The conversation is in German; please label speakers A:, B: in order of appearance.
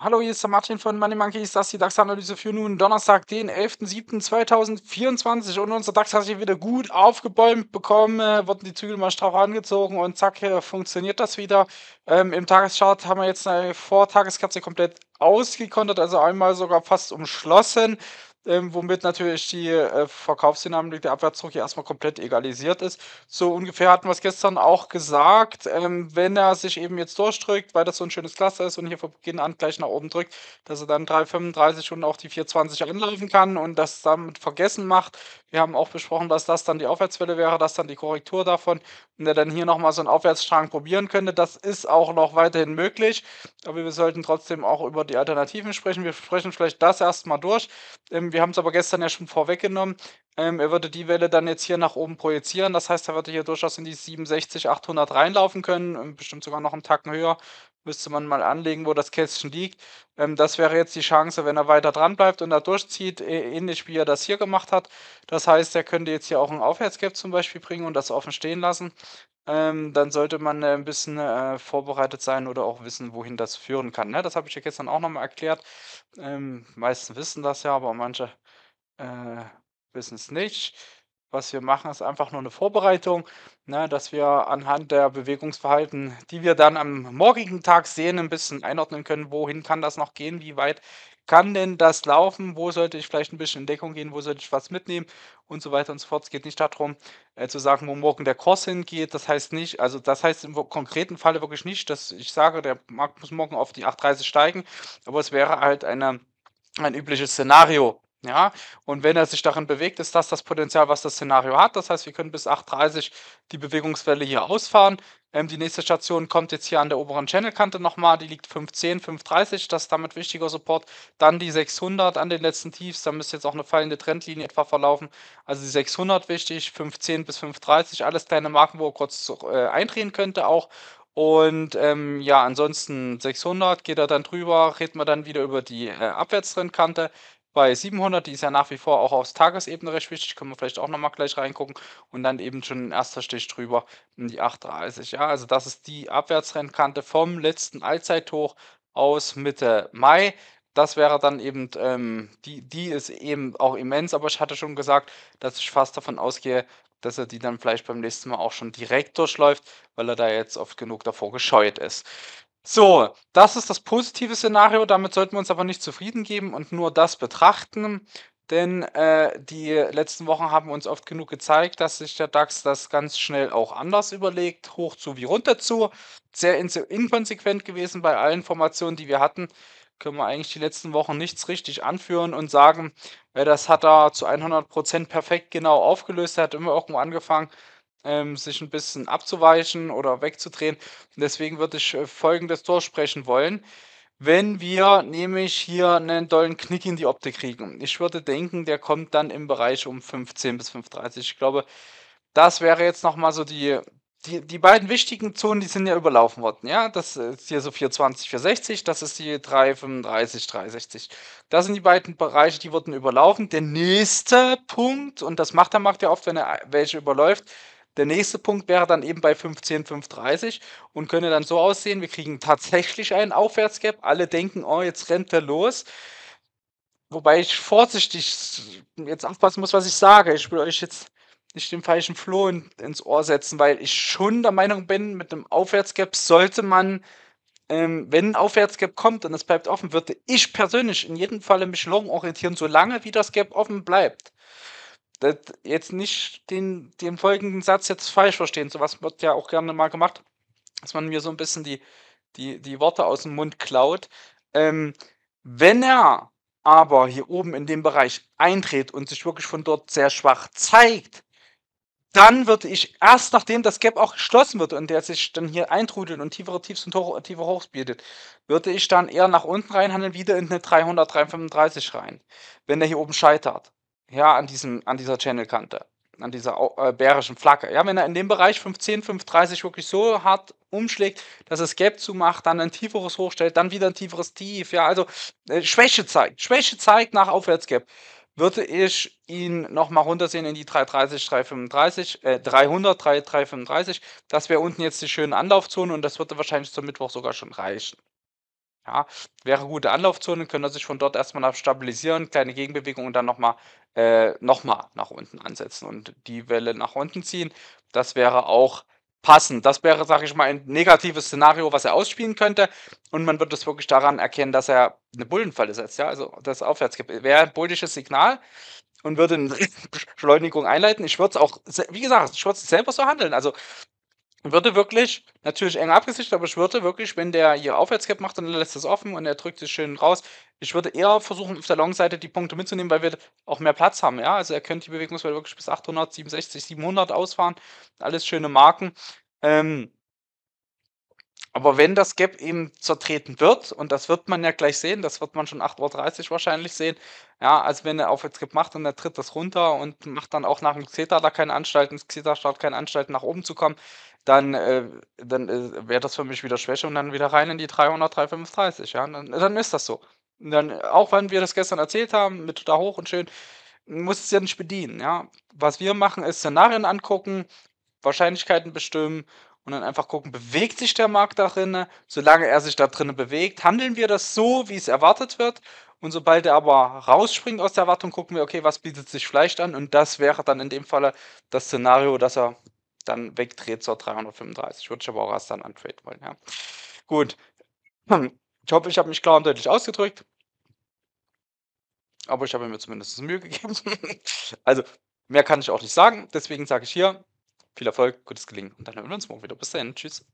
A: Hallo, hier ist der Martin von Money Monkeys. Das ist die DAX-Analyse für nun Donnerstag, den 11.07.2024. Und unser DAX hat sich wieder gut aufgebäumt bekommen, äh, wurden die Zügel mal straff angezogen und zack, äh, funktioniert das wieder. Ähm, Im Tageschart haben wir jetzt eine Vortageskerze komplett ausgekontert, also einmal sogar fast umschlossen ähm, womit natürlich die äh, Verkaufsdynamik der Abwärtsdruck hier erstmal komplett egalisiert ist. So ungefähr hatten wir es gestern auch gesagt, ähm, wenn er sich eben jetzt durchdrückt, weil das so ein schönes Cluster ist und hier von Beginn an gleich nach oben drückt, dass er dann 3,35 und auch die 4,20 anlaufen kann und das damit vergessen macht. Wir haben auch besprochen, dass das dann die Aufwärtswelle wäre, dass dann die Korrektur davon und er dann hier nochmal so einen Aufwärtsstrang probieren könnte. Das ist auch noch weiterhin möglich, aber wir sollten trotzdem auch über die Alternativen sprechen. Wir sprechen vielleicht das erstmal durch. Ähm, wir haben es aber gestern ja schon vorweggenommen. Ähm, er würde die Welle dann jetzt hier nach oben projizieren. Das heißt, er würde hier durchaus in die 67, 800 reinlaufen können, ähm, bestimmt sogar noch einen Tacken höher müsste man mal anlegen, wo das Kästchen liegt. Ähm, das wäre jetzt die Chance, wenn er weiter dran bleibt und da durchzieht, ähnlich wie er das hier gemacht hat. Das heißt, er könnte jetzt hier auch einen Aufwärtsgap zum Beispiel bringen und das offen stehen lassen. Ähm, dann sollte man äh, ein bisschen äh, vorbereitet sein oder auch wissen, wohin das führen kann. Ne? Das habe ich ja gestern auch nochmal erklärt. Ähm, meisten wissen das ja, aber manche äh, wissen es nicht. Was wir machen, ist einfach nur eine Vorbereitung, ne, dass wir anhand der Bewegungsverhalten, die wir dann am morgigen Tag sehen, ein bisschen einordnen können, wohin kann das noch gehen, wie weit kann denn das laufen, wo sollte ich vielleicht ein bisschen in Deckung gehen, wo sollte ich was mitnehmen und so weiter und so fort. Es geht nicht darum, äh, zu sagen, wo morgen der Kurs hingeht. Das heißt nicht, also das heißt im konkreten Falle wirklich nicht, dass ich sage, der Markt muss morgen auf die 8,30 steigen, aber es wäre halt eine, ein übliches Szenario, ja, und wenn er sich darin bewegt, ist das das Potenzial, was das Szenario hat. Das heißt, wir können bis 8.30 die Bewegungswelle hier ausfahren. Ähm, die nächste Station kommt jetzt hier an der oberen Channelkante nochmal. Die liegt 5.10, 5.30. Das ist damit wichtiger Support. Dann die 600 an den letzten Tiefs. Da müsste jetzt auch eine fallende Trendlinie etwa verlaufen. Also die 600 wichtig, 5.10 bis 5.30. Alles kleine Marken, wo er kurz zu, äh, eindrehen könnte auch. Und ähm, ja, ansonsten 600 geht er dann drüber, redet man dann wieder über die äh, Abwärtstrendkante bei 700, die ist ja nach wie vor auch aufs Tagesebene recht wichtig, können wir vielleicht auch nochmal gleich reingucken und dann eben schon ein erster Stich drüber in die 830. Ja, also das ist die Abwärtsrennkante vom letzten Allzeithoch aus Mitte Mai das wäre dann eben, ähm, die, die ist eben auch immens, aber ich hatte schon gesagt, dass ich fast davon ausgehe, dass er die dann vielleicht beim nächsten Mal auch schon direkt durchläuft, weil er da jetzt oft genug davor gescheut ist. So, das ist das positive Szenario. Damit sollten wir uns aber nicht zufrieden geben und nur das betrachten. Denn äh, die letzten Wochen haben uns oft genug gezeigt, dass sich der DAX das ganz schnell auch anders überlegt, hoch zu wie runter zu. Sehr in inkonsequent gewesen bei allen Formationen, die wir hatten. Können wir eigentlich die letzten Wochen nichts richtig anführen und sagen, wer das hat er zu 100% perfekt genau aufgelöst, Er hat immer irgendwo angefangen, ähm, sich ein bisschen abzuweichen oder wegzudrehen. Und deswegen würde ich äh, folgendes durchsprechen wollen. Wenn wir nämlich hier einen dollen Knick in die Optik kriegen, ich würde denken, der kommt dann im Bereich um 15 bis 5,30. Ich glaube, das wäre jetzt nochmal so die, die, die beiden wichtigen Zonen, die sind ja überlaufen worden. Ja, das ist hier so 420, 460, das ist die 335, 360. Das sind die beiden Bereiche, die wurden überlaufen. Der nächste Punkt, und das macht er, macht er oft, wenn er äh, welche überläuft, der nächste Punkt wäre dann eben bei 510, 530 und könnte dann so aussehen, wir kriegen tatsächlich einen Aufwärtsgap. Alle denken, oh, jetzt rennt er los. Wobei ich vorsichtig jetzt aufpassen muss, was ich sage. Ich will euch jetzt nicht den falschen Floh in, ins Ohr setzen, weil ich schon der Meinung bin, mit einem Aufwärtsgap sollte man, ähm, wenn ein Aufwärtsgap kommt und es bleibt offen, würde ich persönlich in jedem Falle mich long orientieren, solange wie das Gap offen bleibt jetzt nicht den, den folgenden Satz jetzt falsch verstehen. Sowas wird ja auch gerne mal gemacht, dass man mir so ein bisschen die, die, die Worte aus dem Mund klaut. Ähm, wenn er aber hier oben in dem Bereich eintritt und sich wirklich von dort sehr schwach zeigt, dann würde ich erst nachdem das Gap auch geschlossen wird und der sich dann hier eintrudelt und tiefere Tiefs und hoch, tiefe Hochs bietet, würde ich dann eher nach unten reinhandeln, wieder in eine 300, 335 rein, wenn der hier oben scheitert ja, an, diesem, an dieser Channelkante, an dieser äh, bärischen Flagge. Ja, wenn er in dem Bereich 510, 530 wirklich so hart umschlägt, dass es Gap zumacht, dann ein tieferes hochstellt, dann wieder ein tieferes Tief, ja, also äh, Schwäche zeigt, Schwäche zeigt nach Aufwärtsgap, würde ich ihn nochmal runtersehen in die 330, 335, äh, 300, 335. Das wäre unten jetzt die schöne Anlaufzone und das würde wahrscheinlich zum Mittwoch sogar schon reichen. Ja, wäre eine gute Anlaufzone, könnte sich von dort erstmal stabilisieren, kleine Gegenbewegung und dann nochmal äh, noch nach unten ansetzen und die Welle nach unten ziehen. Das wäre auch passend. Das wäre, sage ich mal, ein negatives Szenario, was er ausspielen könnte. Und man wird es wirklich daran erkennen, dass er eine Bullenfalle setzt. Ja, also das aufwärts gibt. Wäre ein bullisches Signal und würde eine Beschleunigung einleiten. Ich würde es auch, wie gesagt, ich würde es selber so handeln. Also würde wirklich, natürlich eng abgesichert, aber ich würde wirklich, wenn der hier Aufwärtscap macht und er lässt es offen und er drückt sich schön raus, ich würde eher versuchen, auf der Long-Seite die Punkte mitzunehmen, weil wir auch mehr Platz haben, ja. Also er könnte die Bewegungswelle wirklich bis 800, 67, 700 ausfahren. Alles schöne Marken. Ähm, aber wenn das Gap eben zertreten wird, und das wird man ja gleich sehen, das wird man schon 8.30 Uhr wahrscheinlich sehen, ja, als wenn er auf jetzt Gap macht und er tritt das runter und macht dann auch nach dem Xeta da keine Anstalten, xeta startet keine Anstalten nach oben zu kommen, dann, äh, dann äh, wäre das für mich wieder Schwäche und dann wieder rein in die 300, 335, ja, dann, dann ist das so. Und dann, auch wenn wir das gestern erzählt haben, mit da hoch und schön, muss es ja nicht bedienen, ja. Was wir machen, ist Szenarien angucken, Wahrscheinlichkeiten bestimmen und dann einfach gucken, bewegt sich der Markt darin? Solange er sich da drin bewegt, handeln wir das so, wie es erwartet wird. Und sobald er aber rausspringt aus der Erwartung, gucken wir, okay, was bietet sich vielleicht an? Und das wäre dann in dem Falle das Szenario, dass er dann wegdreht zur 335. Würde ich aber auch erst dann antreten wollen. Ja. Gut. Ich hoffe, ich habe mich klar und deutlich ausgedrückt. Aber ich habe mir zumindest Mühe gegeben. also, mehr kann ich auch nicht sagen. Deswegen sage ich hier, viel Erfolg, gutes Gelingen und dann hören wir uns morgen wieder. Bis dann. Tschüss.